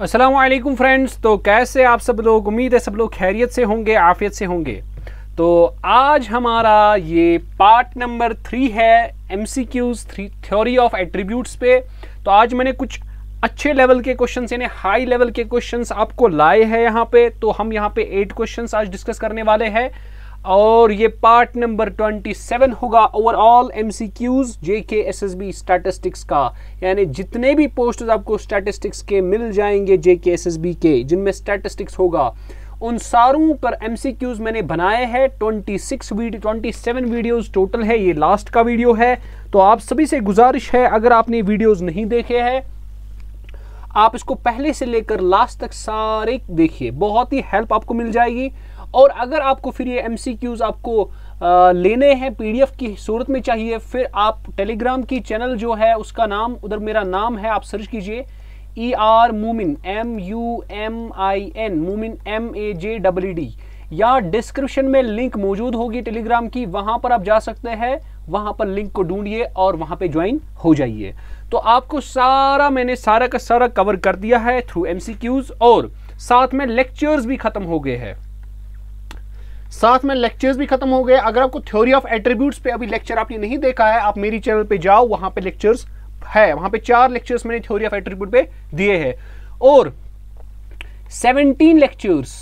Aslam friends तो कैसे आप सब लोग उम्मीद है सब लोग खैरियत से होंगे आफियत से होंगे तो आज हमारा ये पार्ट नंबर थ्री है M C Qs three theory of attributes पे तो आज मैंने कुछ अच्छे लेवल के क्वेश्चन यानी हाई लेवल के क्वेश्चन आपको लाए हैं यहाँ पे तो हम यहाँ पे एट क्वेश्चन आज डिस्कस करने वाले हैं और ये पार्ट नंबर 27 होगा overall M C S JK B statistics का यानी जितने भी पोस्टर्स आपको स्टैटिस्टिक्स के मिल जाएंगे जेके बी के जिनमें स्टैटिस्टिक्स होगा उन सारों पर क्यूज मैंने बनाए हैं twenty six twenty seven videos total है ये लास्ट का वीडियो है तो आप सभी से गुजारिश है अगर आपने वीडियोज नहीं देखे हैं आप इसको पहले से लेकर लास्ट तक सारे देखिए बहुत ही हेल्प आपको मिल जाएगी और अगर आपको फिर ये एम आपको लेने हैं पी की सूरत में चाहिए फिर आप टेलीग्राम की चैनल जो है उसका नाम उधर मेरा नाम है आप सर्च कीजिए E R Momin M U M I N Momin M A J W D या डिस्क्रिप्शन में लिंक मौजूद होगी टेलीग्राम की वहां पर आप जा सकते हैं वहां पर लिंक को ढूंढिए और वहां पे ज्वाइन हो जाइए तो आपको सारा मैंने सारा का सारा कवर कर दिया है थ्रू एम और साथ में लेक्चर्स भी खत्म हो गए हैं साथ में लेक्चर्स भी खत्म हो गए अगर आपको थ्योरी ऑफ एट्रीब्यूट्स पे अभी लेक्चर आपने नहीं देखा है आप मेरी चैनल पे जाओ वहां पे लेक्चर्स है वहां पे चार लेक्चर्स मैंने थ्योरी ऑफ एट्रीब्यूट पे दिए हैं और 17 लेक्चर्स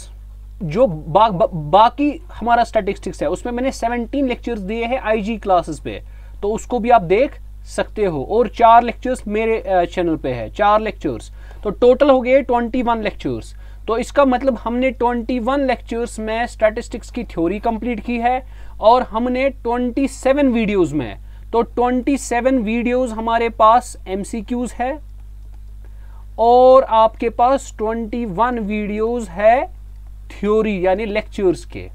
जो बा, बा, बाकी हमारा स्टैटिस्टिक्स है उसमें मैंने 17 लेक्चर्स दिए हैं आईजी क्लासेस पे तो उसको भी आप देख सकते हो और चार लेक्चर्स मेरे चैनल पे है चार लेक्चर्स तो टोटल हो गए 21 लेक्चर्स तो इसका मतलब हमने 21 लेक्चर्स में स्टैटिस्टिक्स की थ्योरी कंप्लीट की है और हमने 27 वीडियोस में तो 27 वीडियोस हमारे पास एमसीक्यूज है और आपके पास 21 वीडियोस है थ्योरी यानी लेक्चर्स के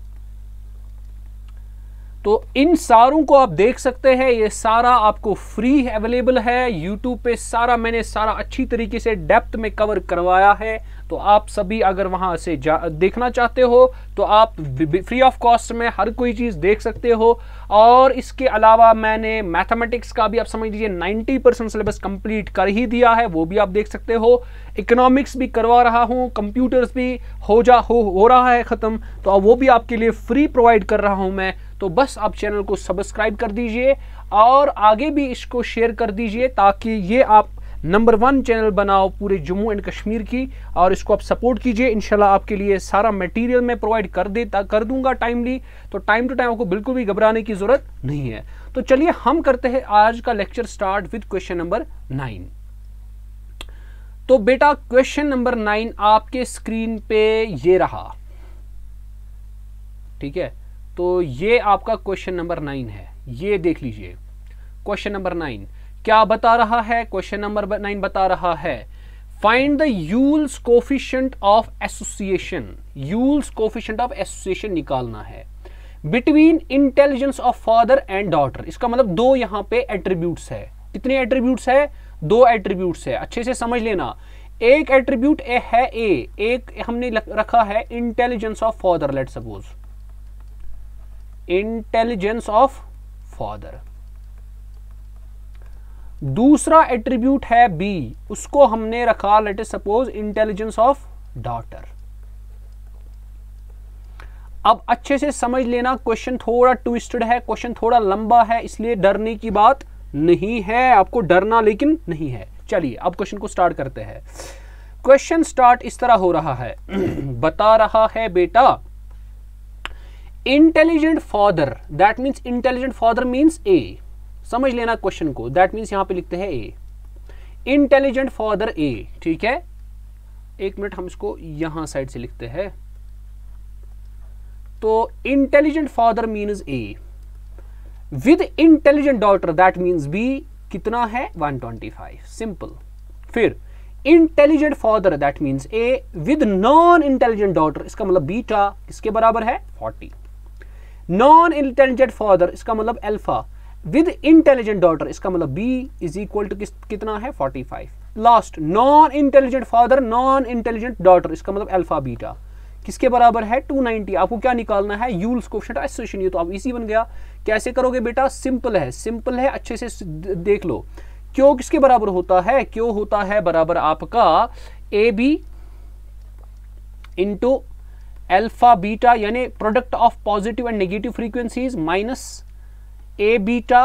तो इन सारों को आप देख सकते हैं ये सारा आपको फ्री अवेलेबल है यूट्यूब पे सारा मैंने सारा अच्छी तरीके से डेप्थ में कवर करवाया है तो आप सभी अगर वहाँ से देखना चाहते हो तो आप फ्री ऑफ कॉस्ट में हर कोई चीज़ देख सकते हो और इसके अलावा मैंने मैथमेटिक्स का भी आप समझ लीजिए 90 परसेंट सिलेबस कंप्लीट कर ही दिया है वो भी आप देख सकते हो इकोनॉमिक्स भी करवा रहा हूँ कंप्यूटर्स भी हो जा हो हो रहा है ख़त्म तो वो भी आपके लिए फ्री प्रोवाइड कर रहा हूँ मैं तो बस आप चैनल को सब्सक्राइब कर दीजिए और आगे भी इसको शेयर कर दीजिए ताकि ये आप नंबर वन चैनल बनाओ पूरे जम्मू एंड कश्मीर की और इसको आप सपोर्ट कीजिए इनशाला आपके लिए सारा मटेरियल मैं प्रोवाइड कर देता कर दूंगा टाइमली तो टाइम टू टाइम आपको बिल्कुल भी घबराने की ज़रूरत नहीं है तो चलिए हम करते हैं आज का lecture start with question number nine तो बेटा क्वेश्चन नंबर नाइन आपके स्क्रीन पे ये रहा ठीक है तो ये आपका क्वेश्चन नंबर नाइन है ये देख लीजिए क्वेश्चन नंबर नाइन क्या बता रहा है क्वेश्चन नंबर नाइन बता रहा है find the Yule's coefficient of association Yule's coefficient of association निकालना है between intelligence of father and daughter इसका मतलब दो यहां पे एट्रीब्यूट्स है कितने एट्रीब्यूट्स है दो एट्रीब्यूट्स है अच्छे से समझ लेना एक एट्रीब्यूट ए है ए एक हमने रखा है intelligence of father let suppose intelligence of father दूसरा एट्रीब्यूट है बी उसको हमने रखा let is suppose intelligence of daughter अब अच्छे से समझ लेना क्वेश्चन थोड़ा ट्विस्टेड है क्वेश्चन थोड़ा लंबा है इसलिए डरने की बात नहीं है आपको डरना लेकिन नहीं है चलिए अब क्वेश्चन को स्टार्ट करते हैं क्वेश्चन स्टार्ट इस तरह हो रहा है बता रहा है बेटा intelligent father that means intelligent father means A समझ लेना क्वेश्चन को दैट मीन्स यहां पे लिखते हैं ए इंटेलिजेंट फादर ए ठीक है एक मिनट हम इसको यहां साइड से लिखते हैं तो intelligent father means A with intelligent daughter that means B कितना है 125 सिंपल फिर intelligent father that means A with non intelligent daughter इसका मतलब बीटा किसके बराबर है 40 नॉन इंटेलिजेंट फादर इसका मतलब एल्फा विद इंटेलिजेंट डॉटर इसका मतलब बी इज इक्वल टू कितना है 45 last non intelligent father non intelligent daughter इसका मतलब अल्फा बीटा किसके बराबर है 290 आपको क्या निकालना है यूल्स एसोसिएशन ये तो आप इसी बन गया कैसे करोगे बेटा सिंपल है सिंपल है अच्छे से देख लो क्यों किसके बराबर होता है क्यों होता है बराबर आपका A B into alpha beta यानी product of positive and negative frequencies minus A beta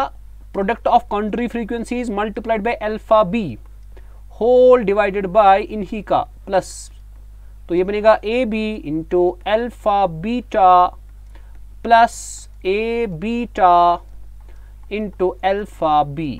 product of contrary frequency multiplied by alpha B whole divided by इन्हीं का प्लस तो ये बनेगा A B into alpha beta plus A beta into alpha B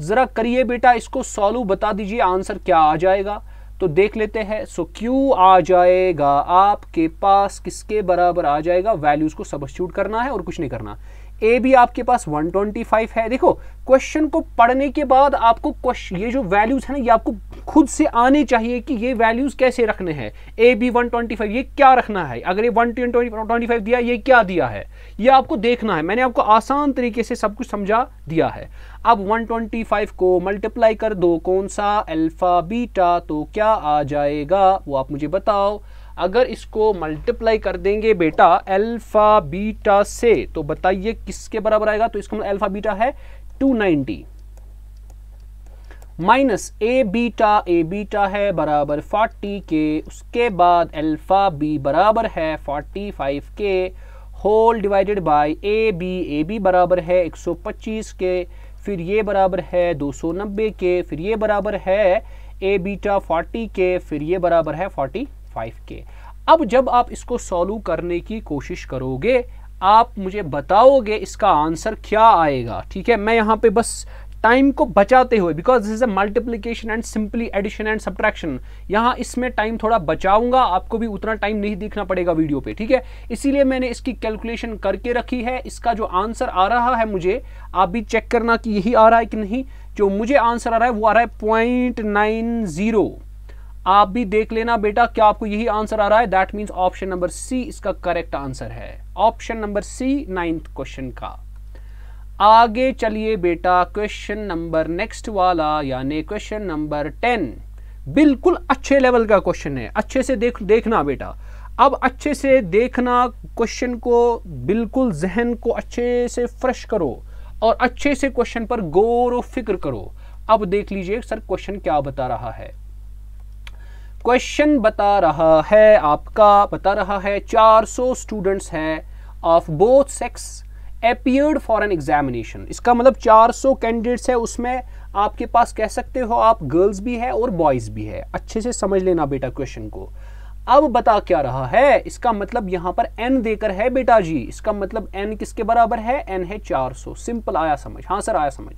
ज़रा करिए बेटा इसको solve बता दीजिए आंसर क्या आ जाएगा तो देख लेते हैं सो क्यू आ जाएगा आपके पास किसके बराबर आ जाएगा वैल्यूज़ को सबस्ट्यूट करना है और कुछ नहीं करना ए भी आपके पास 125 है देखो क्वेश्चन को पढ़ने के बाद आपको क्वेश्चन ये जो वैल्यूज है ना ये आपको खुद से आने चाहिए कि ये वैल्यूज कैसे रखने हैं ए बी वन ट्वेंटी ये क्या रखना है अगर ये वन ट्वेंटी दिया ये क्या दिया है ये आपको देखना है मैंने आपको आसान तरीके से सब कुछ समझा दिया है अब 125 को मल्टीप्लाई कर दो कौन सा अल्फा बीटा तो क्या आ जाएगा वो आप मुझे बताओ अगर इसको मल्टीप्लाई कर देंगे बेटा अल्फ़ा बीटा से तो बताइए किसके बराबर आएगा तो इसका मतलब अल्फ़ा बीटा है 290 minus A beta A beta है बराबर 40 के उसके बाद अल्फ़ा बी बराबर है 45 के whole divided by A B A B बराबर है 125 के फिर ये बराबर है 290 के फिर ये बराबर है ए बीटा 40 के फिर ये बराबर है फाइव के अब जब आप इसको सॉल्व करने की कोशिश करोगे आप मुझे बताओगे इसका आंसर क्या आएगा ठीक है मैं यहाँ पे बस टाइम को बचाते हुए because this is a multiplication and simply addition and subtraction यहाँ इसमें टाइम थोड़ा बचाऊंगा आपको भी उतना टाइम नहीं देखना पड़ेगा वीडियो पे ठीक है इसीलिए मैंने इसकी कैलकुलेशन करके रखी है इसका जो आंसर आ रहा है मुझे आप भी चेक करना कि यही आ रहा है कि नहीं जो मुझे आंसर आ रहा है वो आ रहा है पॉइंट नाइन जीरो आप भी देख लेना बेटा क्या आपको यही आंसर आ रहा है that means option number C इसका करेक्ट आंसर है option number C ninth question का आगे चलिए बेटा क्वेश्चन नंबर नेक्स्ट वाला यानी क्वेश्चन नंबर टेन बिल्कुल अच्छे लेवल का क्वेश्चन है अच्छे से देख देखना बेटा अब अच्छे से देखना क्वेश्चन को बिल्कुल जहन को अच्छे से फ्रेश करो और अच्छे से क्वेश्चन पर गौर व फिक्र करो अब देख लीजिए सर क्वेश्चन क्या बता रहा है क्वेश्चन बता रहा है आपका बता रहा है 400 स्टूडेंट्स हैं of both sex appeared for an examination इसका मतलब 400 कैंडिडेट्स है उसमें आपके पास कह सकते हो आप गर्ल्स भी है और बॉयज भी है अच्छे से समझ लेना बेटा क्वेश्चन को अब बता क्या रहा है इसका मतलब यहां पर एन देकर है बेटा जी इसका मतलब एन किसके बराबर है एन है 400 सिंपल आया समझ हाँ सर आया समझ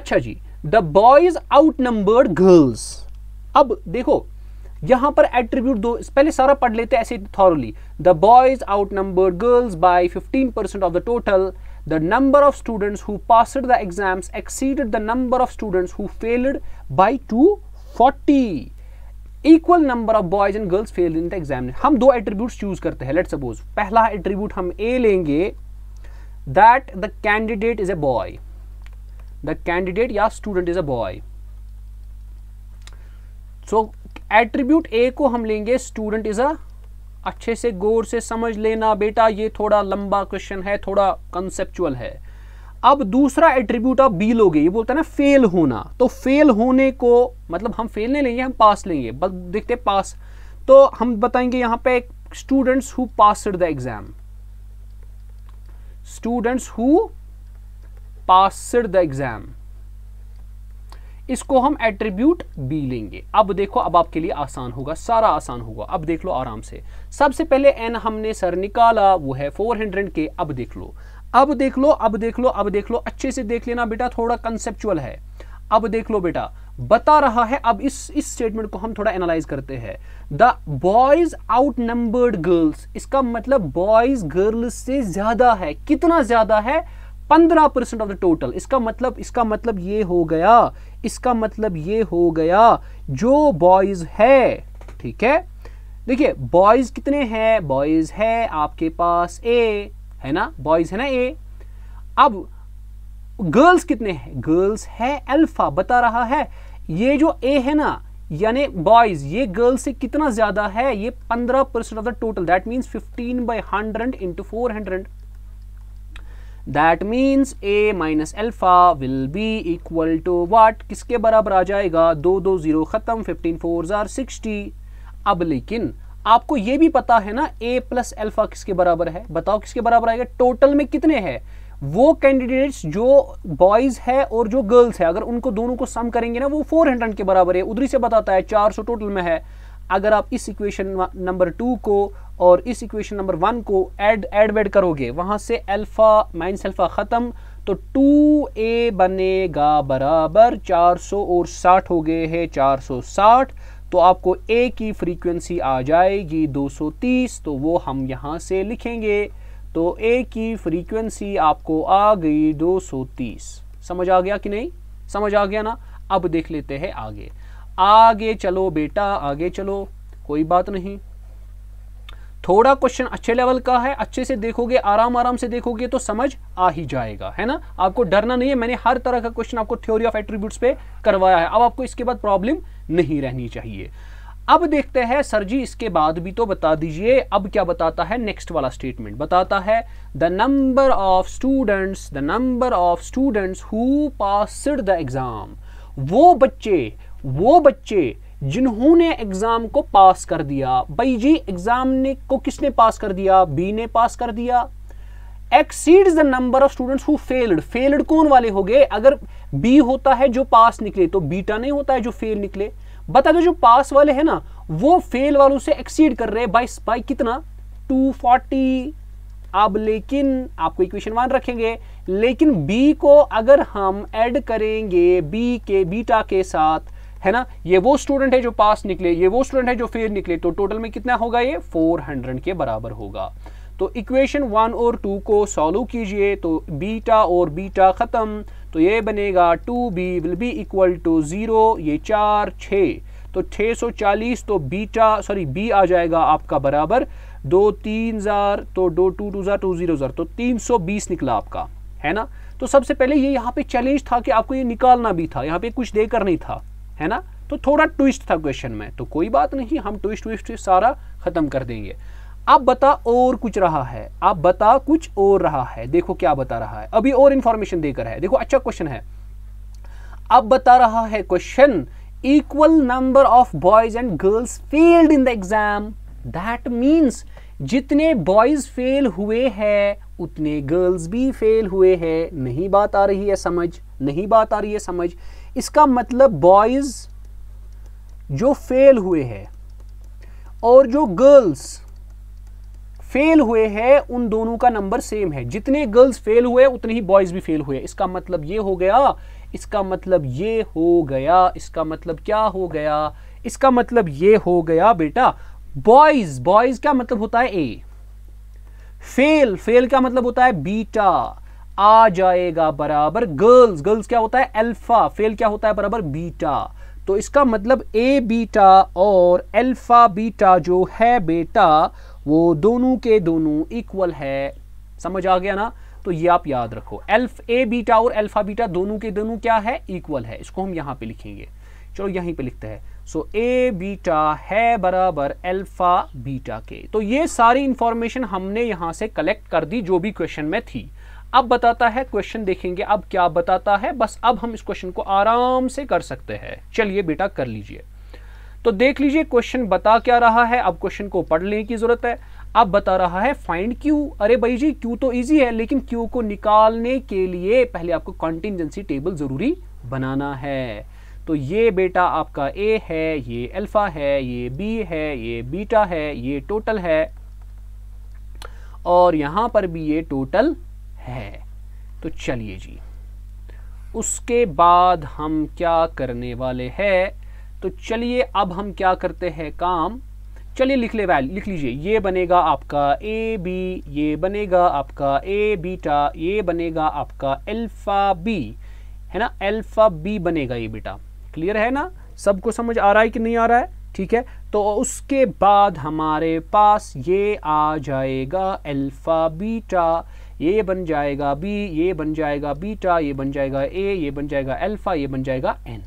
अच्छा जी the boys outnumbered girls अब देखो यहां पर एट्रीब्यूट दो पहले सारा पढ़ लेते ऐसे thoroughly the boys outnumber girls by 15 percent of the total the number of students who passed the exams exceeded the number of students who failed by 240 equal number of boys and girls fail in the exam हम दो attribute choose करते हैं let suppose पहला attribute हम A लेंगे that the candidate is a boy the candidate या student is a boy so attribute A को हम लेंगे स्टूडेंट इज अ अच्छे से गौर से समझ लेना बेटा ये थोड़ा लंबा क्वेश्चन है थोड़ा कंसेप्चुअल है अब दूसरा एट्रीब्यूट आप बी लोगे ये बोलते हैं ना फेल होना तो फेल होने को मतलब हम फेल नहीं लेंगे हम पास लेंगे बस देखते पास तो हम बताएंगे यहां पे students who passed the exam students who passed the exam इसको हम एट्रीब्यूट बी लेंगे अब देखो अब आपके लिए आसान होगा सारा आसान होगा अब देख लो आराम से सबसे पहले एन हमने सर निकाला वो है फोर हंड्रेड के अब देख लो अब देख लो अब देख लो अब देख लो अच्छे से देख लेना बेटा थोड़ा कंसेप्चुअल है अब देख लो बेटा बता रहा है अब इस इस स्टेटमेंट को हम थोड़ा एनालाइज करते हैं the boys outnumbered girls इसका मतलब बॉयज गर्ल्स से ज्यादा है कितना ज्यादा है पंद्रह परसेंट ऑफ द टोटल इसका मतलब इसका मतलब ये हो गया इसका मतलब ये हो गया जो बॉयज है ठीक है देखिए बॉयज कितने हैं बॉयज है आपके पास ए है ना बॉयज है ना ए अब गर्ल्स कितने हैं गर्ल्स है अल्फा बता रहा है ये जो ए है ना यानी बॉयज ये गर्ल्स से कितना ज्यादा है ये पंद्रह percent of the total that means fifteen by hundred into four hundred that means A minus alpha will be equal to what किसके बराबर आ जाएगा दो दो ज़ीरो ख़त्म फिफ्टीन फोर ज़ार सिक्सटी अब लेकिन आपको ये भी पता है ना ए प्लस एल्फ़ा किसके बराबर है बताओ किसके बराबर आएगा टोटल में कितने हैं वो कैंडिडेट्स जो बॉयज़ है और जो गर्ल्स है अगर उनको दोनों को सम करेंगे ना वो 400 के बराबर है उधरी से बताता है 400 टोटल में है अगर आप इस इक्वेशन नंबर टू को और इस इक्वेशन नंबर वन को एड एड वेड करोगे वहां से अल्फ़ा माइनस अल्फ़ा ख़त्म तो टू ए बनेगा बराबर चार सौ और साठ हो गए है चार सौ साठ तो आपको ए की फ्रीक्वेंसी आ जाएगी दो सौ तीस तो वो हम यहाँ से लिखेंगे तो ए की फ्रीक्वेंसी आपको आ गई दो सौ तीस समझ आ गया कि नहीं समझ आ गया ना अब देख लेते हैं आगे आगे चलो बेटा आगे चलो कोई बात नहीं थोड़ा क्वेश्चन अच्छे लेवल का है अच्छे से देखोगे आराम आराम से देखोगे तो समझ आ ही जाएगा है ना आपको डरना नहीं है मैंने हर तरह का क्वेश्चन आपको थ्योरी ऑफ एट्रीब्यूट्स पे करवाया है अब आपको इसके बाद प्रॉब्लम नहीं रहनी चाहिए अब देखते हैं सर जी इसके बाद भी तो बता दीजिए अब क्या बताता है नेक्स्ट वाला स्टेटमेंट बताता है the number of students the number of students who passed the exam वो बच्चे वो बच्चे जिन्होंने एग्ज़ाम को पास कर दिया भाई जी एग्ज़ाम ने को किसने पास कर दिया बी ने पास कर दिया exceed the number of students who failed failed कौन वाले हो गए अगर बी होता है जो पास निकले तो बीटा नहीं होता है जो फेल निकले बता दो जो पास वाले हैं ना वो फेल वालों से एक्सीड कर रहे हैं बाई बाई कितना 240 अब लेकिन आपको इक्वेशन वन रखेंगे लेकिन बी को अगर हम ऐड करेंगे बी के बीटा के साथ है ना ये वो स्टूडेंट है जो पास निकले ये वो स्टूडेंट है जो फेल निकले तो टोटल में कितना होगा ये 400 के बराबर होगा तो इक्वेशन वन और टू को सॉल्व कीजिए तो बीटा और बीटा ख़त्म तो ये बनेगा two B will be equal to zero ये चार छः तो 640 तो बीटा सॉरी बी आ जाएगा आपका बराबर दो तीन हज़ार तो दो टू टू हज़ार टू ज़ीरो हज़ार तो तीन सौ बीस निकला आपका है ना तो सबसे पहले ये यहाँ पे चैलेंज था कि आपको ये निकालना भी था यहाँ पे कुछ देकर नहीं था है ना तो थोड़ा ट्विस्ट था क्वेश्चन में तो कोई बात नहीं हम ट्विस्ट ट्विस्ट सारा ख़त्म कर देंगे अब बता और कुछ रहा है अब बता कुछ और रहा है देखो क्या बता रहा है अभी और इंफॉर्मेशन देकर है देखो अच्छा क्वेश्चन है अब बता रहा है question equal number of boys and girls failed in the exam that means जितने बॉयज फेल हुए हैं उतने गर्ल्स भी फेल हुए हैं नहीं बात आ रही है समझ नहीं बात आ रही है समझ इसका मतलब बॉयज़ जो फेल हुए हैं और जो गर्ल्स फेल हुए हैं उन दोनों का नंबर सेम है जितने गर्ल्स फेल हुए उतने ही बॉयज़ भी फेल हुए इसका मतलब ये हो गया इसका मतलब ये हो गया इसका मतलब क्या हो गया इसका मतलब ये हो गया बेटा बॉयज़ बॉयज़ क्या मतलब होता है ए फेल फेल क्या मतलब होता है बीटा आ जाएगा बराबर गर्ल्स गर्ल्स क्या होता है अल्फा फेल क्या होता है बराबर बीटा तो इसका मतलब ए बीटा और अल्फा बीटा जो है बेटा वो दोनों के दोनों इक्वल है समझ आ गया ना तो ये आप याद रखो एल्फ ए बीटा और अल्फा बीटा दोनों के दोनों क्या है इक्वल है इसको हम यहां पे लिखेंगे चलो यहीं पे लिखते हैं सो ए बीटा है बराबर अल्फा बीटा के तो ये सारी इंफॉर्मेशन हमने यहां से कलेक्ट कर दी जो भी क्वेश्चन में थी अब बताता है क्वेश्चन देखेंगे अब क्या बताता है बस अब हम इस क्वेश्चन को आराम से कर सकते हैं चलिए बेटा कर लीजिए तो देख लीजिए क्वेश्चन बता क्या रहा है अब क्वेश्चन को पढ़ लेने की जरूरत है अब बता रहा है फाइंड क्यू अरे भाई जी क्यू तो इजी है लेकिन क्यू को निकालने के लिए पहले आपको कॉन्टिजेंसी टेबल जरूरी बनाना है तो ये बेटा आपका ए है ये अल्फा है ये बी है ये बीटा है ये टोटल है और यहां पर भी ये टोटल है तो चलिए जी उसके बाद हम क्या करने वाले हैं तो चलिए अब हम क्या करते हैं काम चलिए लिख ले वैल्यू लिख लीजिए ये बनेगा आपका ए बी ये बनेगा आपका ए बीटा ये बनेगा आपका एल्फा बी है ना एल्फा बी बनेगा ये बेटा क्लियर है ना सबको समझ आ रहा है कि नहीं आ रहा है ठीक है तो उसके बाद हमारे पास ये आ जाएगा एल्फा बीटा ये बन जाएगा बी ये बन जाएगा बीटा ये बन जाएगा ए ये बन जाएगा एल्फा ये बन जाएगा एन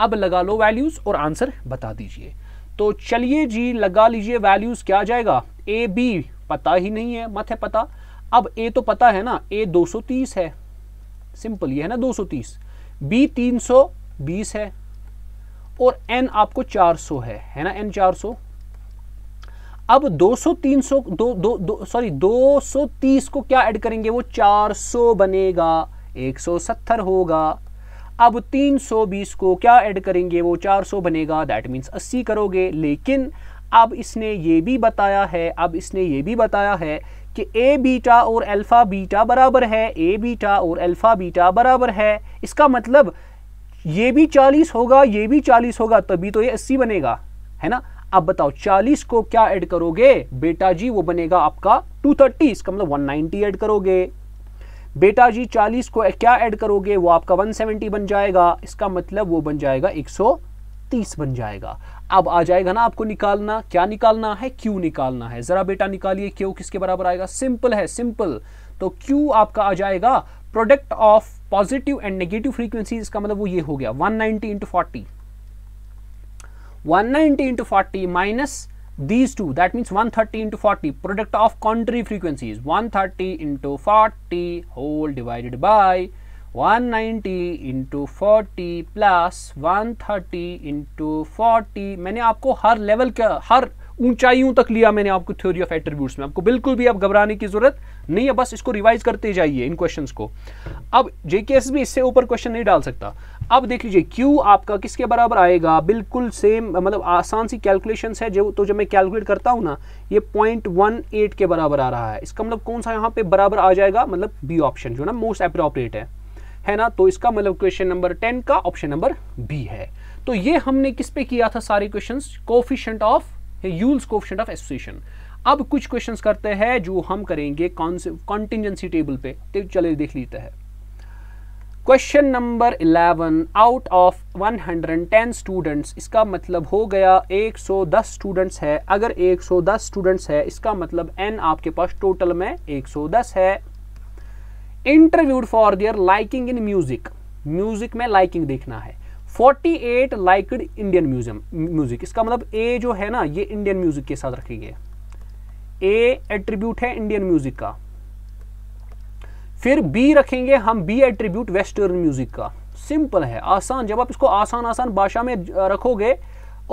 अब लगा लो वैल्यूज़ और आंसर बता दीजिए तो चलिए जी लगा लीजिए वैल्यूज़ क्या जाएगा ए बी पता ही नहीं है मत है पता अब ए तो पता है ना ए 230 है सिंपल ये है ना 230 बी 320 है और एन आपको 400 है है ना एन 400 अब 200 300 दो दो, दो सॉरी 230 को क्या ऐड करेंगे वो 400 बनेगा 170 होगा अब 320 को क्या ऐड करेंगे वो 400 बनेगा दैट मीन्स 80 करोगे लेकिन अब इसने ये भी बताया है अब इसने ये भी बताया है कि ए बीटा और अल्फ़ा बीटा बराबर है ए बीटा और अल्फ़ा बीटा बराबर है इसका मतलब ये भी 40 होगा ये भी 40 होगा तभी तो ये 80 बनेगा है ना अब बताओ 40 को क्या ऐड करोगे बेटा जी वो बनेगा आपका 230 इसका मतलब 190 ऐड करोगे बेटा जी 40 को क्या ऐड करोगे वो आपका 170 बन जाएगा इसका मतलब वो बन जाएगा 130 बन जाएगा अब आ जाएगा ना आपको निकालना क्या निकालना है क्यू निकालना है जरा बेटा निकालिए क्यू किसके बराबर आएगा सिंपल है सिंपल तो क्यू आपका आ जाएगा product of positive and negative frequency इसका मतलब वो ये हो गया 190 ninety into forty 190 into 40 minus these two that means 130 into 40 product of contrary frequencies 130 into 40 whole divided by 190 into 40 plus 130 into 40 मैंने आपको हर लेवल का हर ऊंचाइयों तक लिया मैंने आपको थ्योरी ऑफ एट्रीब्यूट्स में आपको बिल्कुल भी आप घबराने की जरूरत नहीं है बस इसको रिवाइज करते जाइए इन क्वेश्चंस को अब जेकेएस भी इससे ऊपर क्वेश्चन नहीं डाल सकता अब देख लीजिए Q आपका किसके बराबर आएगा बिल्कुल सेम मतलब आसान सी कैलकुलेशन है जो तो जब मैं कैलकुलेट करता हूँ ना ये पॉइंट वन एट के बराबर आ रहा है इसका मतलब कौन सा यहाँ पे बराबर आ जाएगा मतलब बी ऑप्शन जो ना मोस्ट अप्रोप्रिएट है है ना तो इसका मतलब क्वेश्चन नंबर टेन का ऑप्शन नंबर बी है तो ये हमने किस पे किया था सारे question coefficient of Yule's coefficient of association अब कुछ क्वेश्चंस करते हैं जो हम करेंगे कॉन्टिजेंसी टेबल पे तो चले देख लेते हैं question number 11 out of 110 students इसका मतलब हो गया 110 स्टूडेंट्स है अगर 110 स्टूडेंट्स है इसका मतलब एन आपके पास टोटल में 110 है interviewed for their liking in music music में लाइकिंग देखना है 48 लाइकड इंडियन म्यूजियम म्यूजिक इसका मतलब ए जो है ना ये इंडियन म्यूजिक के साथ रखी गई है ए एट्रीब्यूट है इंडियन म्यूजिक का फिर बी रखेंगे हम बी एट्रीब्यूट वेस्टर्न म्यूजिक का सिंपल है आसान जब आप इसको आसान आसान भाषा में रखोगे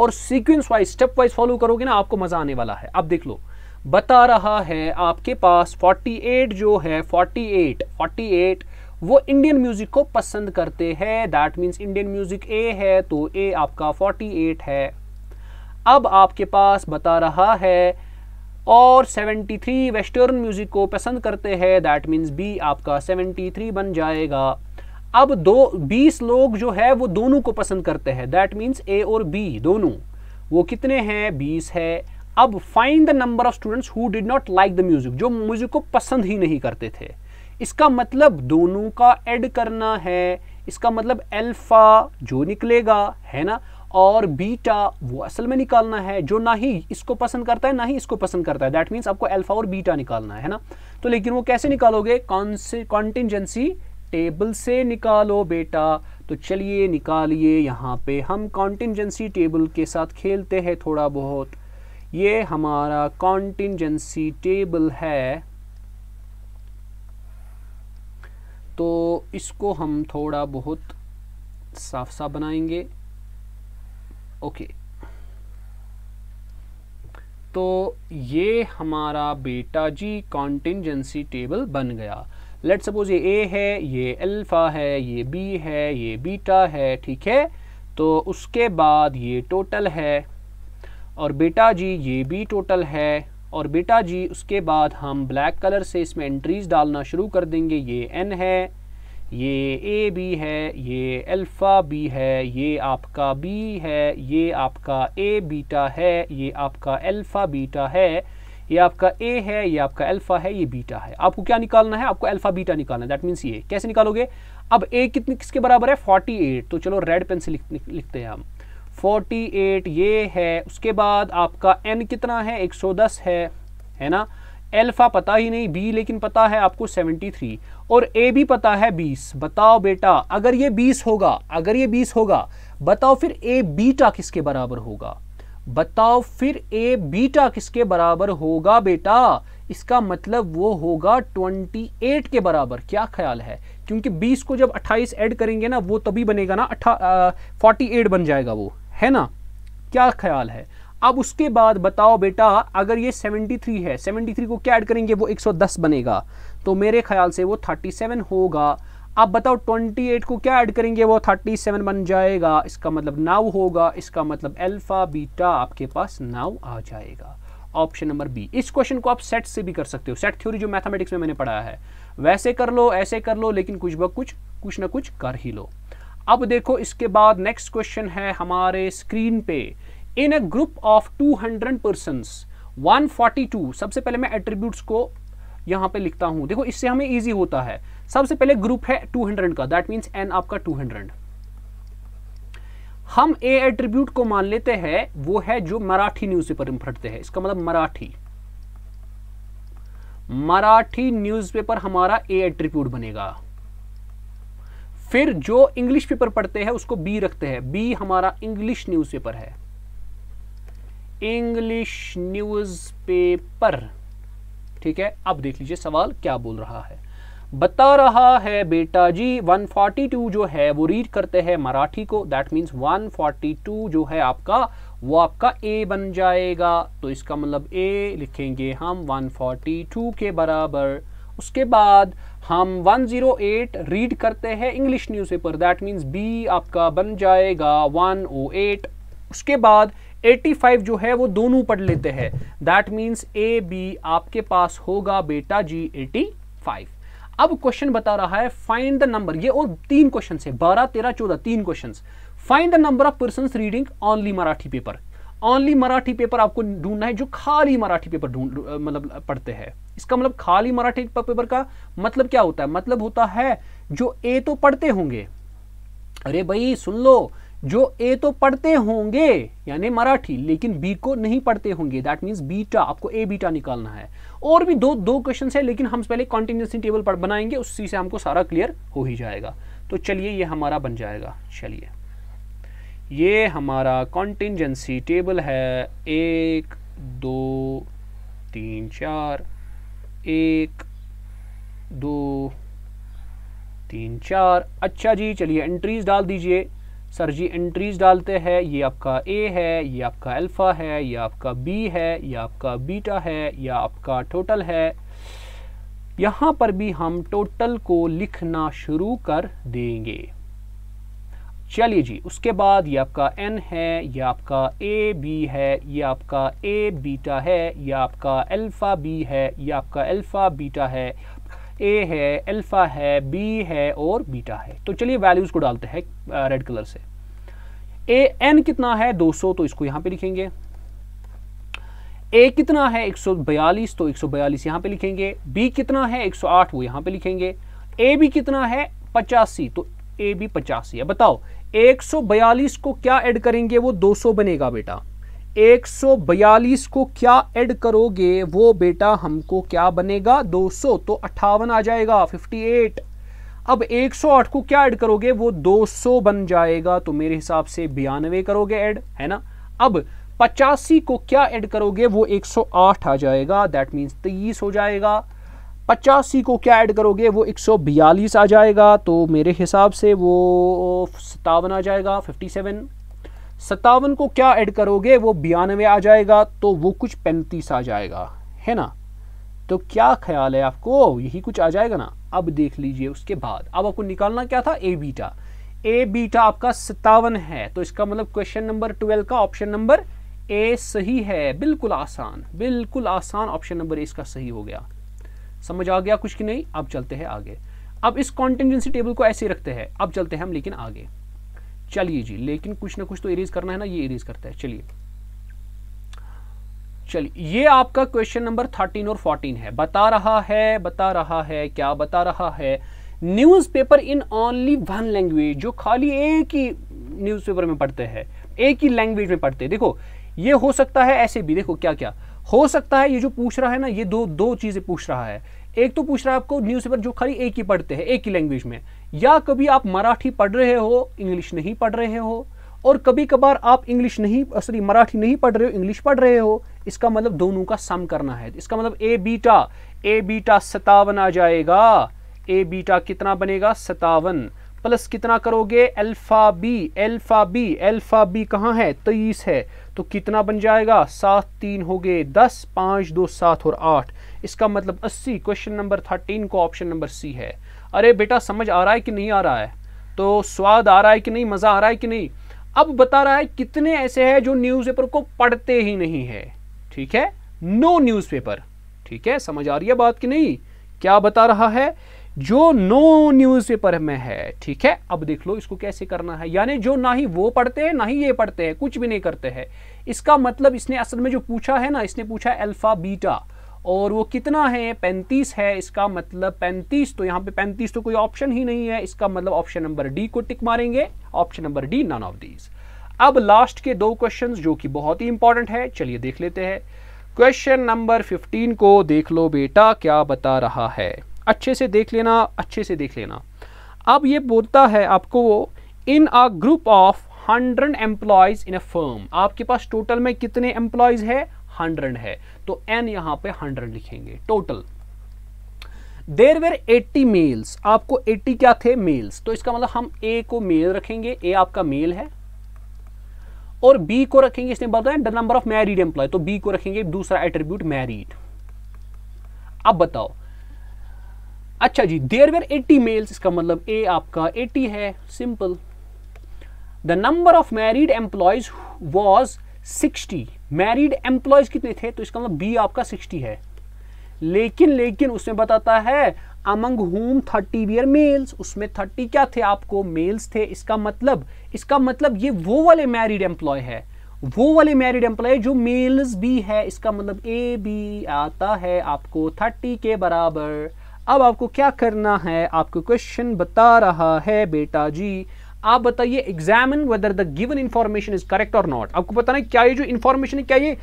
और sequence wise step wise follow करोगे ना आपको मजा आने वाला है अब देख लो बता रहा है आपके पास 48 जो है 48 48 वो इंडियन म्यूजिक को पसंद करते हैं that means Indian music A है तो ए आपका 48 है अब आपके पास बता रहा है और 73 वेस्टर्न म्यूज़िक को पसंद करते हैं दैट मीन्स बी आपका 73 बन जाएगा अब दो 20 लोग जो है वो दोनों को पसंद करते हैं दैट मीन्स ए और बी दोनों वो कितने हैं 20 है अब find the number of students who did not like the music जो म्यूज़िक को पसंद ही नहीं करते थे इसका मतलब दोनों का एड करना है इसका मतलब एल्फा जो निकलेगा है ना और बीटा वो असल में निकालना है जो ना ही इसको पसंद करता है ना ही इसको पसंद करता है दैट मीन्स आपको अल्फा और बीटा निकालना है ना तो लेकिन वो कैसे निकालोगे कॉन्टिजेंसी टेबल से निकालो बेटा तो चलिए निकालिए यहाँ पे हम कॉन्टिजेंसी टेबल के साथ खेलते हैं थोड़ा बहुत ये हमारा कॉन्टिजेंसी टेबल है तो इसको हम थोड़ा बहुत साफ साफ बनाएंगे ओके तो ये हमारा बेटा जी कॉन्टिजेंसी टेबल बन गया लेट सपोज ये ए है ये अल्फ़ा है ये बी है ये बीटा है ठीक है तो उसके बाद ये टोटल है और बेटा जी ये भी टोटल है और बेटा जी उसके बाद हम ब्लैक कलर से इसमें एंट्रीज डालना शुरू कर देंगे ये एन है ये ए बी है ये अल्फ़ा बी है ये आपका बी है ये आपका ए बीटा है ये आपका अल्फ़ा बीटा है ये आपका ए है ये आपका अल्फ़ा है ये बीटा है आपको क्या निकालना है आपको अल्फ़ा बीटा निकालना है दैट मीन्स ये कैसे निकालोगे अब ए कितने किसके बराबर है 48 तो चलो रेड पेन से लिख, लिखते हैं हम 48 ये है उसके बाद आपका एन कितना है 110 है है ना एल्फा पता ही नहीं बी लेकिन पता है आपको 73 और ए भी पता है बीस बताओ बेटा अगर ये बीस होगा अगर ये बीस होगा बताओ फिर ए बीटा किसके बराबर होगा बताओ फिर ए बीटा किसके बराबर होगा बेटा इसका मतलब वो होगा 28 के बराबर क्या ख्याल है क्योंकि 20 को जब 28 ऐड करेंगे ना वो तभी बनेगा ना फोर्टी एट बन जाएगा वो है ना क्या ख्याल है अब उसके बाद बताओ बेटा अगर ये 73 है 73 को क्या ऐड करेंगे वो 110 बनेगा तो मेरे ख्याल से वो 37 होगा आप बताओ 28 को क्या ऐड करेंगे वो 37 बन जाएगा इसका मतलब नाउ होगा इसका मतलब अल्फा बीटा आपके पास नाउ आ जाएगा ऑप्शन नंबर बी इस क्वेश्चन को आप सेट से भी कर सकते हो सेट थ्योरी जो मैथमेटिक्स में मैंने पढ़ाया है वैसे कर लो ऐसे कर लो लेकिन कुछ ब कुछ कुछ ना कुछ कर ही लो अब देखो इसके बाद नेक्स्ट क्वेश्चन है हमारे स्क्रीन पे in a group of 200 persons 142 सबसे पहले मैं एट्रीब्यूट्स को यहां पे लिखता हूं देखो इससे हमें ईजी होता है सबसे पहले ग्रुप है 200 का दैट मींस एन आपका 200 हम ए एट्रीब्यूट को मान लेते हैं वो है जो मराठी न्यूज में फटते हैं इसका मतलब मराठी मराठी पेपर हमारा ए एट्रीब्यूट बनेगा फिर जो इंग्लिश पेपर पढ़ते हैं उसको बी रखते हैं बी हमारा इंग्लिश न्यूज पेपर है इंग्लिश न्यूज पेपर ठीक है अब देख लीजिए सवाल क्या बोल रहा है बता रहा है बेटा जी 142 जो है वो रीड करते हैं मराठी को दैट मीन्स 142 जो है आपका वो आपका ए बन जाएगा तो इसका मतलब ए लिखेंगे हम 142 के बराबर उसके बाद हम 108 रीड करते हैं English newspaper that means B आपका बन जाएगा 108 उसके बाद 85 जो है वो दोनों पढ़ लेते हैं दैट मीन्स ए बी आपके पास होगा बेटा जी 85 अब क्वेश्चन बता रहा है फाइंड द नंबर ये और तीन क्वेश्चन है बारह तेरह चौदह तीन question find the number of person reading only Marathi paper only Marathi paper आपको ढूंढना है जो खाली मराठी पेपर ढूंढ मतलब पढ़ते हैं इसका मतलब खाली मराठी पेपर का मतलब क्या होता है मतलब होता है जो ए तो पढ़ते होंगे अरे भाई सुन लो जो ए तो पढ़ते होंगे यानी मराठी लेकिन बी को नहीं पढ़ते होंगे दैट मीन्स बीटा आपको ए बीटा निकालना है और भी दो दो क्वेश्चन है लेकिन हम पहले कॉन्टीन्यूसली टेबल पर बनाएंगे उसी से हमको सारा क्लियर हो ही जाएगा तो चलिए ये हमारा बन जाएगा चलिए ये हमारा कॉन्टीजेंसी टेबल है एक दो तीन चार एक दो तीन चार अच्छा जी चलिए एंट्रीज डाल दीजिए सर जी एंट्रीज डालते हैं ये आपका ए है ये आपका अल्फ़ा है ये आपका बी है ये आपका बीटा है या आपका टोटल है यहां पर भी हम टोटल को लिखना शुरू कर देंगे चलिए जी उसके बाद ये आपका एन है ये आपका ए बी है ये आपका ए बीटा है ये आपका अल्फ़ा बी है ये आपका अल्फ़ा बीटा है ए है अल्फ़ा है बी है और बीटा है तो चलिए वैल्यूज़ को डालते हैं रेड कलर से ए एन कितना है 200 तो इसको यहां पे लिखेंगे ए कितना है 142 तो 142 यहां पे लिखेंगे बी कितना है 108 वो यहां पे लिखेंगे ए भी कितना है पचासी तो ए भी पचासी है बताओ 142 को क्या ऐड करेंगे वो 200 बनेगा बेटा 142 को क्या ऐड करोगे वो बेटा हमको क्या बनेगा 200 तो अट्ठावन आ जाएगा 58 अब 108 को क्या ऐड करोगे वो 200 बन जाएगा तो मेरे हिसाब से बयानवे करोगे ऐड है ना अब पचासी को क्या ऐड करोगे वो 108 आ जाएगा दैट मीन्स तेईस हो जाएगा पचासी को क्या ऐड करोगे वो 142 आ जाएगा तो मेरे हिसाब से वो सतावन आ जाएगा 57 सत्तावन को क्या ऐड करोगे वो बयानवे आ जाएगा तो वो कुछ पैंतीस आ जाएगा है ना तो क्या ख्याल है आपको यही कुछ आ जाएगा ना अब देख लीजिए उसके बाद अब आपको निकालना क्या था ए बीटा ए बीटा आपका सत्तावन है तो इसका मतलब क्वेश्चन नंबर ट्वेल्व का ऑप्शन नंबर ए सही है बिल्कुल आसान बिल्कुल आसान ऑप्शन नंबर ए इसका सही हो गया समझ आ गया कुछ कि नहीं अब चलते हैं आगे अब इस कॉन्टेंजेंसी टेबल को ऐसे रखते हैं अब चलते हैं हम लेकिन आगे चलिए जी लेकिन कुछ ना कुछ तो इरेज करना है ना ये इरेज करता है चलिए चलिए ये आपका क्वेश्चन नंबर थर्टीन और फोर्टीन है बता रहा है बता रहा है क्या बता रहा है paper in only one language जो खाली एक ही पेपर में पढ़ते हैं एक ही लैंग्वेज में पढ़ते हैं देखो ये हो सकता है ऐसे भी देखो क्या क्या हो सकता है ये जो पूछ रहा है ना ये दो दो चीज़ें पूछ रहा है एक तो पूछ रहा है आपको न्यूज़पेपर जो खाली एक ही पढ़ते हैं एक ही लैंग्वेज में या कभी आप मराठी पढ़ रहे हो इंग्लिश नहीं पढ़ रहे हो और कभी कभार आप इंग्लिश नहीं सॉरी मराठी नहीं पढ़ रहे हो इंग्लिश पढ़ रहे हो इसका मतलब दोनों का सम करना है इसका मतलब ए बीटा ए बीटा सतावन आ जाएगा ए बीटा कितना बनेगा सतावन प्लस कितना करोगे alpha B alpha B alpha B कहाँ है तेईस है तो कितना बन जाएगा सात तीन हो गए दस पाँच दो सात और आठ इसका मतलब अस्सी क्वेश्चन नंबर थर्टीन को ऑप्शन नंबर सी है अरे बेटा समझ आ रहा है कि नहीं आ रहा है तो स्वाद आ रहा है कि नहीं मज़ा आ रहा है कि नहीं अब बता रहा है कितने ऐसे हैं जो न्यूज़पेपर को पढ़ते ही नहीं है ठीक है नो न्यूज़पेपर ठीक है समझ आ रही है बात कि नहीं क्या बता रहा है जो नो न्यूज़पेपर में है ठीक है अब देख लो इसको कैसे करना है यानी जो ना ही वो पढ़ते हैं ना ही ये पढ़ते हैं कुछ भी नहीं करते हैं इसका मतलब इसने असल में जो पूछा है ना इसने पूछा अल्फ़ा बीटा और वो कितना है पैंतीस है इसका मतलब पैंतीस तो यहाँ पे पैंतीस तो कोई ऑप्शन ही नहीं है इसका मतलब ऑप्शन नंबर डी को टिक मारेंगे option number D none of these अब लास्ट के दो क्वेश्चन जो कि बहुत ही इंपॉर्टेंट है चलिए देख लेते हैं क्वेश्चन नंबर फिफ्टीन को देख लो बेटा क्या बता रहा है अच्छे से देख लेना अच्छे से देख लेना अब ये बोलता है आपको in a group of hundred employees in a firm आपके पास टोटल में कितने एम्प्लॉयज है हंड्रेड है तो एन यहां पे हंड्रेड लिखेंगे total there were eighty males आपको एट्टी क्या थे मेल्स तो इसका मतलब हम ए को मेल रखेंगे ए आपका मेल है और बी को रखेंगे इसने बताया the number of married employee तो बी को रखेंगे दूसरा एट्रीब्यूट मैरिड अब बताओ अच्छा जी देर वेर एटी मेल्स इसका मतलब ए आपका एटी है simple the number of married employees was sixty married employees कितने थे तो इसका मतलब बी आपका सिक्सटी है लेकिन लेकिन उसमें बताता है among whom thirty were males उसमें थर्टी क्या थे आपको मेल्स थे इसका मतलब इसका मतलब ये वो वाले मैरिड एम्प्लॉय है वो वाले मैरिड एम्प्लॉय जो मेल्स भी है इसका मतलब ए बी आता है आपको थर्टी के बराबर अब आपको क्या करना है आपको क्वेश्चन बता रहा है बेटा जी आप बताइए examine whether the given information is correct और नॉट आपको पता नहीं क्या ये जो इंफॉर्मेशन है क्या ये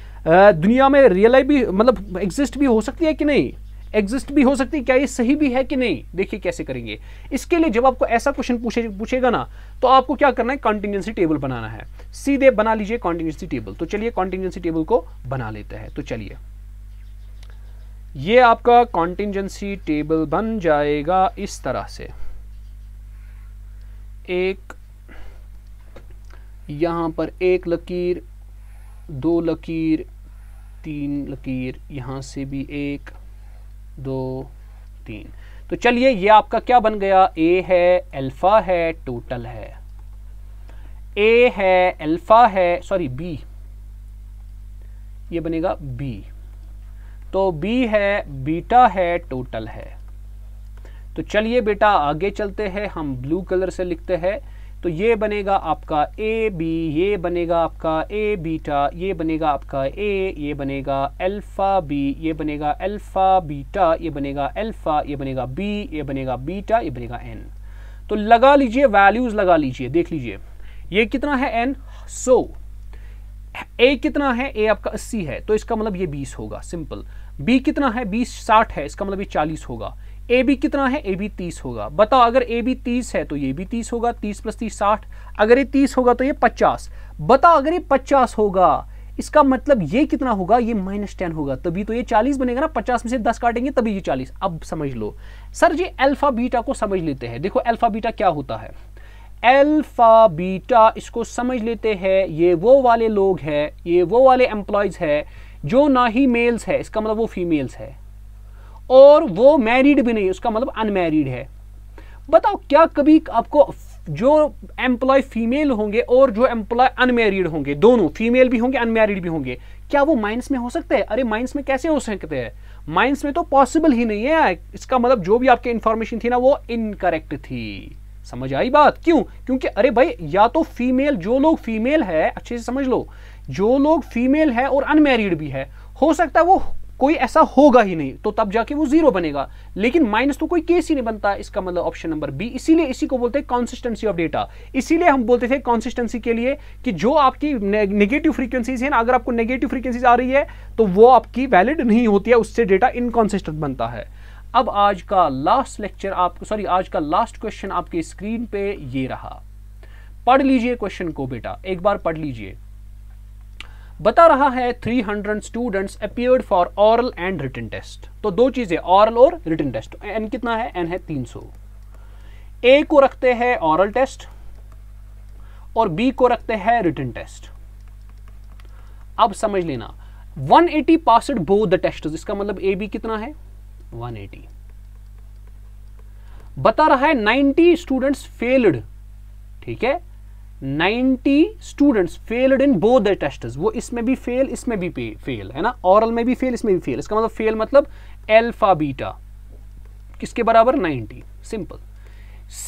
दुनिया में रियल भी मतलब एग्जिस्ट भी हो सकती है कि नहीं एग्जिस्ट भी हो सकती है क्या ये सही भी है कि नहीं देखिए कैसे करेंगे इसके लिए जब आपको ऐसा क्वेश्चन पूछे पूछेगा ना तो आपको क्या करना है कॉन्टीजेंसी टेबल बनाना है सीधे बना लीजिए कॉन्टीजेंसी टेबल तो चलिए कॉन्टीजेंसी टेबल को बना लेते हैं तो चलिए ये आपका कॉन्टिजेंसी टेबल बन जाएगा इस तरह से एक यहाँ पर एक लकीर दो लकीर तीन लकीर यहाँ से भी एक दो तीन तो चलिए ये आपका क्या बन गया ए है अल्फ़ा है टोटल है ए है अल्फ़ा है सॉरी बी ये बनेगा बी तो बी है बीटा है टोटल है तो चलिए बेटा आगे चलते हैं हम ब्लू कलर से लिखते हैं तो ये बनेगा आपका ए बी ये बनेगा आपका ए बीटा ये बनेगा आपका ए ये बनेगा अल्फ़ा बी ये बनेगा अल्फ़ा बीटा ये बनेगा अल्फ़ा ये बनेगा बी ये बनेगा बीटा ये बनेगा एन तो लगा लीजिए वैल्यूज़ लगा लीजिए देख लीजिए ये कितना है एन सो ए कितना है ए आपका अस्सी है तो इसका मतलब ये बीस होगा सिंपल बी कितना है बी साठ है इसका मतलब ये चालीस होगा ए बी कितना है ए बी तीस होगा बताओ अगर ए बी तीस है तो ये भी तीस होगा तीस प्लस तीस साठ अगर ये तीस होगा तो ये पचास बताओ अगर ये पचास होगा इसका मतलब ये कितना होगा ये माइनस टेन होगा तभी तो ये चालीस बनेगा ना पचास में से दस काटेंगे तभी ये चालीस अब समझ लो सर जी अल्फा बीटा को समझ लेते हैं देखो अल्फा बीटा क्या होता है अल्फा बीटा इसको समझ लेते हैं ये वो वाले लोग हैं ये वो वाले एम्प्लॉयज़ हैं जो ना ही मेल्स है इसका मतलब वो फीमेल्स है और वो मैरिड भी नहीं उसका मतलब अनमैरिड है बताओ क्या कभी आपको जो एम्प्लॉय फीमेल होंगे और जो एम्प्लॉय अनमेरिड होंगे दोनों फीमेल भी होंगे अनमेरिड भी होंगे क्या वो माइंस में हो सकते हैं अरे माइंस में कैसे हो सकते हैं माइंस में तो पॉसिबल ही नहीं है इसका मतलब जो भी आपकी इंफॉर्मेशन थी ना वो इनकरेक्ट थी समझ आई बात क्यों क्योंकि अरे भाई या तो फीमेल जो लोग फीमेल है अच्छे से समझ लो जो लोग फीमेल है और अनमेरिड भी है हो सकता है वो कोई ऐसा होगा ही नहीं तो तब जाके वो जीरो बनेगा लेकिन माइनस तो कोई केस ही नहीं बनता इसका मतलब ऑप्शन नंबर बी इसीलिए इसी को बोलते हैं कॉन्सिस्टेंसी ऑफ डेटा इसीलिए हम बोलते थे कॉन्सिस्टेंसी के लिए कि जो आपकी नेगेटिव फ्रीक्वेंसीज है ना अगर आपको नेगेटिव फ्रीक्वेंसीज आ रही है तो वो आपकी वैलिड नहीं होती है उससे डेटा इनकॉन्सिस्टेंट बनता है अब आज का लास्ट लेक्चर आप सॉरी आज का लास्ट क्वेश्चन आपके स्क्रीन पे ये रहा पढ़ लीजिए क्वेश्चन को बेटा एक बार पढ़ लीजिए बता रहा है 300 students appeared for oral and written test तो दो चीजें ऑरल और रिटर्न टेस्ट एन कितना है एन है 300 ए को रखते हैं ऑरल टेस्ट और बी को रखते हैं रिटन टेस्ट अब समझ लेना 180 eighty passed both the test इसका मतलब ए बी कितना है 180 बता रहा है 90 स्टूडेंट्स फेल्ड ठीक है 90 students failed in both the test वो इसमें भी फेल इसमें भी फेल है ना ऑरल में भी फेल इसमें भी फेल इसका मतलब फेल मतलब एल्फा बीटा किसके बराबर 90 सिंपल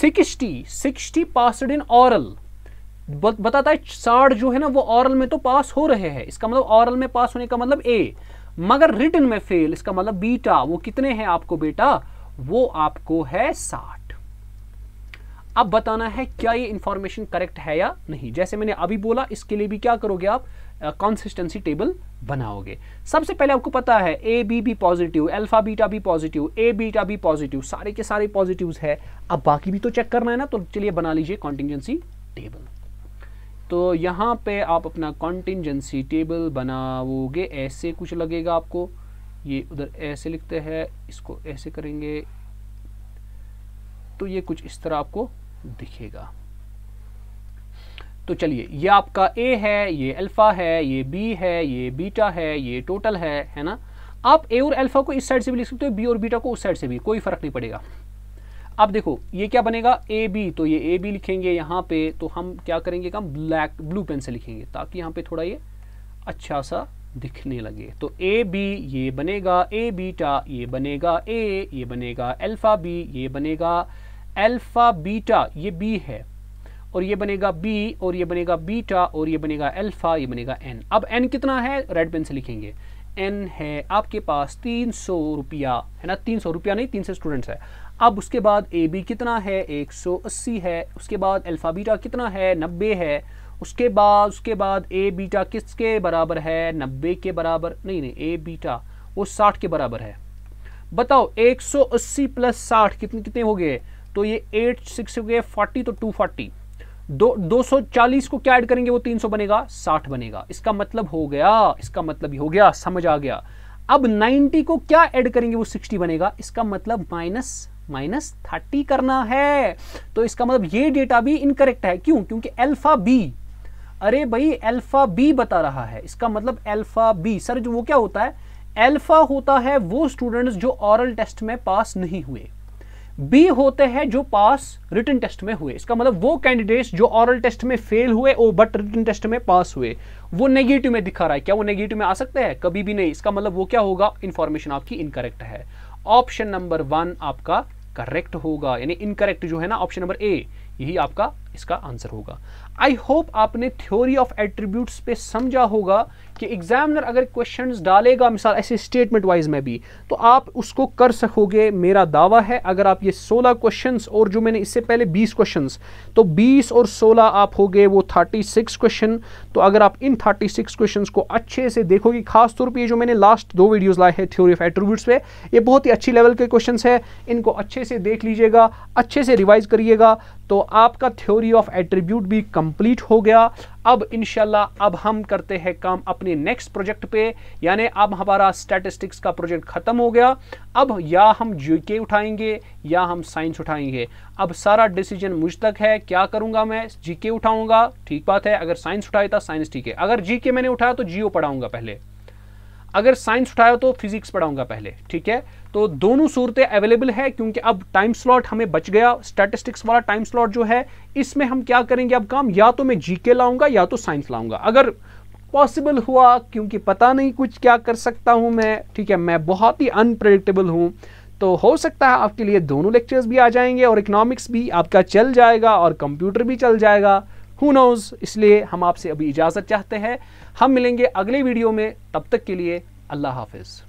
60 60 पासड इन ऑरल बताता है साठ जो है ना वो ऑरल में तो पास हो रहे हैं इसका मतलब ऑरल में पास होने का मतलब ए मगर रिटर्न में फेल इसका मतलब बीटा वो कितने हैं आपको बेटा वो आपको है साठ अब बताना है क्या ये इंफॉर्मेशन करेक्ट है या नहीं जैसे मैंने अभी बोला इसके लिए भी क्या करोगे आप कंसिस्टेंसी टेबल बनाओगे सबसे पहले आपको पता है ए बी भी पॉजिटिव अल्फा बीटा भी पॉजिटिव ए बीटा भी पॉजिटिव सारे के सारे पॉजिटिव्स है अब बाकी भी तो चेक करना है ना तो चलिए बना लीजिए कॉन्टिजेंसी टेबल तो यहां पे आप अपना कॉन्टिजेंसी टेबल बनाओगे ऐसे कुछ लगेगा आपको ये उधर ऐसे लिखते हैं इसको ऐसे करेंगे तो ये कुछ इस तरह आपको दिखेगा तो चलिए ये आपका ए है ये अल्फ़ा है ये बी है ये बीटा है ये टोटल है है ना आप ए और अल्फ़ा को इस साइड से भी लिख सकते हो बी और बीटा को उस साइड से भी कोई फ़र्क नहीं पड़ेगा अब देखो ये क्या बनेगा ए बी तो ये ए बी लिखेंगे यहां पे तो हम क्या करेंगे हम ब्लैक ब्लू पेन से लिखेंगे ताकि यहां पे थोड़ा ये अच्छा सा दिखने लगे तो ए बी ये बनेगा ए बीटा ये बनेगा ए ये बनेगा अल्फ़ा बी ये बनेगा अल्फ़ा बीटा ये बी है और ये बनेगा बी और ये बनेगा बीटा और ये बनेगा अल्फ़ा ये बनेगा एन अब एन कितना है रेड पेन से लिखेंगे एन है आपके पास तीन सौ रुपया है ना तीन सौ रुपया नहीं तीन सौ स्टूडेंट्स है अब उसके बाद ए बी कितना है एक सौ अस्सी है उसके बाद अल्फ़ा बीटा कितना है नब्बे है उसके बाद उसके बाद ए बीटा किसके बराबर है नब्बे के बराबर नहीं नहीं ए बीटा वो साठ के बराबर है बताओ एक सौ अस्सी प्लस साठ कितने कितने हो गए तो ये एट सिक्स हो गया फोर्टी तो टू फोर्टी दो दो सौ चालीस को क्या ऐड करेंगे वो तीन सौ बनेगा साठ बनेगा इसका मतलब हो गया इसका मतलब हो गया समझ आ गया अब नाइन्टी को क्या ऐड करेंगे वो सिक्सटी बनेगा इसका मतलब माइनस माइनस थर्टी करना है तो इसका मतलब ये डेटा भी इनकरेक्ट है क्यों क्योंकि अल्फा बी अरे भाई अल्फा बी बता रहा है इसका मतलब अल्फा बी सर जो वो क्या होता है अल्फा होता है वो स्टूडेंट्स जो ऑरल टेस्ट में पास नहीं हुए बी होते हैं जो पास रिटर्न टेस्ट में हुए इसका मतलब वो कैंडिडेट्स जो ऑरल टेस्ट में फेल हुए ओ बट रिटर्न टेस्ट में पास हुए वो नेगेटिव में दिखा रहा है क्या वो नेगेटिव में आ सकते हैं कभी भी नहीं इसका मतलब वो क्या होगा इंफॉर्मेशन आपकी इनकरेक्ट है ऑप्शन नंबर वन आपका करेक्ट होगा यानी इनकरेक्ट जो है ना ऑप्शन नंबर ए यही आपका इसका आंसर होगा आई होप आपने थ्योरी ऑफ एट्रीब्यूट पे समझा होगा कि एग्जामिनर अगर क्वेश्चन डालेगा मिसाल ऐसे स्टेटमेंट वाइज में भी तो आप उसको कर सकोगे मेरा दावा है अगर आप ये 16 क्वेश्चन और जो मैंने इससे पहले 20 क्वेश्चन तो 20 और 16 आप हो गए वो 36 क्वेश्चन तो अगर आप इन 36 क्वेश्चन को अच्छे से देखोगे खासतौर पर जो मैंने लास्ट दो वीडियोज़ लाए हैं थ्योरी ऑफ एट्रीब्यूट्स पे ये बहुत ही अच्छी लेवल के क्वेश्चन है इनको अच्छे से देख लीजिएगा अच्छे से रिवाइज करिएगा तो आपका थ्योरी ऑफ एट्रीब्यूट भी कंप्लीट हो गया अब इनशाला अब हम करते हैं काम अपने नेक्स्ट प्रोजेक्ट पे यानी अब हमारा स्टैटिस्टिक्स का प्रोजेक्ट ख़त्म हो गया अब या हम जीके उठाएंगे या हम साइंस उठाएंगे अब सारा डिसीजन मुझ तक है क्या करूंगा मैं जीके उठाऊंगा ठीक बात है अगर साइंस उठाया था साइंस ठीक है अगर जीके मैंने उठाया तो जियो पढ़ाऊंगा पहले अगर साइंस उठाया तो फिजिक्स पढ़ाऊंगा पहले ठीक है तो दोनों सूरतें अवेलेबल है क्योंकि अब टाइम स्लॉट हमें बच गया स्टैटिस्टिक्स वाला टाइम स्लॉट जो है इसमें हम क्या करेंगे अब काम या तो मैं जीके लाऊंगा या तो साइंस लाऊंगा अगर पॉसिबल हुआ क्योंकि पता नहीं कुछ क्या कर सकता हूं मैं ठीक है मैं बहुत ही अनप्रडिक्टेबल हूं तो हो सकता है आपके लिए दोनों लेक्चर्स भी आ जाएंगे और इकोनॉमिक्स भी आपका चल जाएगा और कंप्यूटर भी चल जाएगा हु नोज़ इसलिए हम आपसे अभी इजाज़त चाहते हैं हम मिलेंगे अगले वीडियो में तब तक के लिए अल्लाह हाफिज़